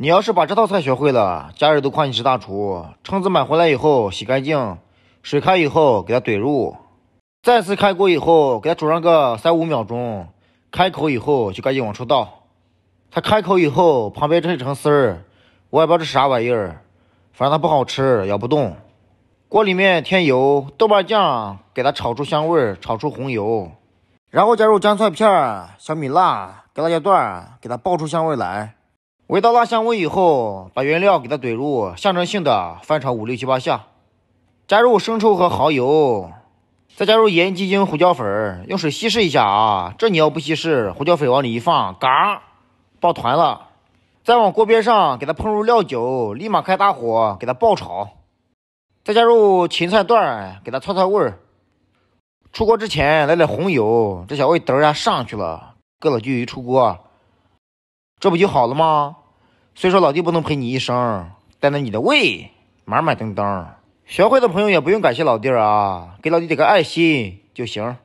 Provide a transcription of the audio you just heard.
你要是把这套菜学会了，家人都夸你是大厨。蛏子买回来以后洗干净，水开以后给它怼入，再次开锅以后给它煮上个三五秒钟，开口以后就赶紧往出倒。它开口以后旁边这一层丝儿，我也不知道是啥玩意儿，反正它不好吃，咬不动。锅里面添油，豆瓣酱给它炒出香味儿，炒出红油，然后加入姜蒜片、小米辣、干辣椒段，给它爆出香味来。围到辣香味以后，把原料给它怼入，象征性的翻炒五六七八下，加入生抽和蚝油，再加入盐、鸡精、胡椒粉，用水稀释一下啊！这你要不稀释，胡椒粉往里一放，嘎，抱团了。再往锅边上给它烹入料酒，立马开大火给它爆炒，再加入芹菜段给它窜窜味儿。出锅之前来点红油，这小味嘚然上去了，搁了就一出锅，这不就好了吗？虽说老弟不能陪你一生，但那你的胃满满当当，学会的朋友也不用感谢老弟啊，给老弟点个爱心就行。